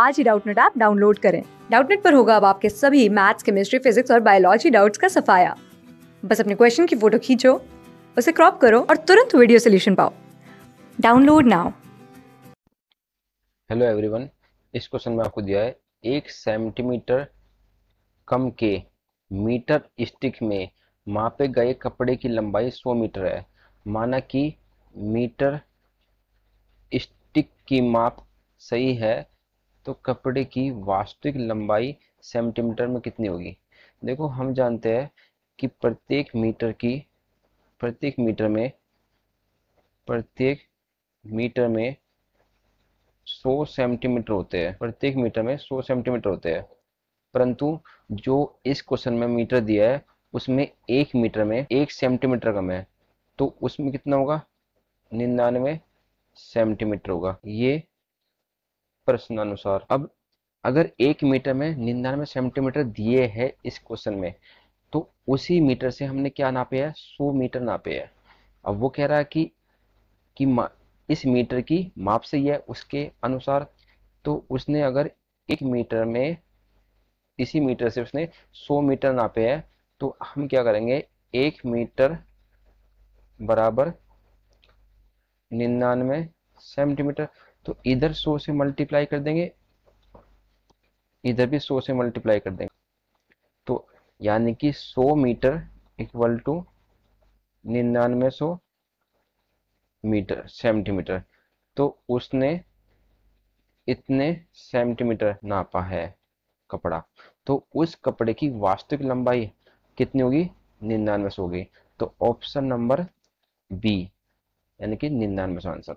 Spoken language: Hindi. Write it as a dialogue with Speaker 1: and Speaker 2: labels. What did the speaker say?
Speaker 1: आज ही डाउटनेट ऐप डाउनलोड करें डाउटनेट पर होगा अब आपके सभी मैथ्स केमिस्ट्री फिजिक्स और बायोलॉजी डाउट्स का सफाया बस अपने क्वेश्चन की फोटो खींचो उसे क्रॉप करो और तुरंत वीडियो सोल्यूशन पाओ डाउनलोड नाउ
Speaker 2: हेलो एवरीवन इस क्वेश्चन में आपको दिया है एक सेंटीमीटर कम के मीटर स्टिक में मापे गए कपड़े की लंबाई 100 मीटर है माना कि मीटर स्टिक की माप सही है तो कपड़े की वास्तविक लंबाई सेंटीमीटर में कितनी होगी देखो हम जानते हैं कि प्रत्येक मीटर की प्रत्येक मीटर में प्रत्येक मीटर में 100 सेंटीमीटर होते हैं प्रत्येक मीटर में 100 सेंटीमीटर होते हैं परंतु जो इस क्वेश्चन में मीटर दिया है उसमें एक मीटर में एक सेंटीमीटर कम है तो उसमें कितना होगा निन्यानवे सेंटीमीटर होगा ये प्रश्न अनुसार अब अगर एक मीटर में निन्यानवे सेंटीमीटर दिए है इस क्वेश्चन में तो उसी मीटर से हमने क्या नापे है सौ मीटर नापे है अब वो कह रहा है कि, कि इस मीटर की माप से यह उसके अनुसार तो उसने अगर एक मीटर में इसी मीटर से उसने 100 मीटर नापे है तो हम क्या करेंगे एक मीटर बराबर निन्यानवे सेंटीमीटर तो इधर सो से मल्टीप्लाई कर देंगे इधर भी सो से मल्टीप्लाई कर देंगे तो यानी कि सो मीटर इक्वल टू निन्यानवे सौ मीटर सेंटीमीटर तो उसने इतने सेंटीमीटर नापा है कपड़ा तो उस कपड़े की वास्तविक लंबाई कितनी होगी निन्यानवे सौ होगी तो ऑप्शन नंबर बी यानी कि निन्यानवे सौ आंसर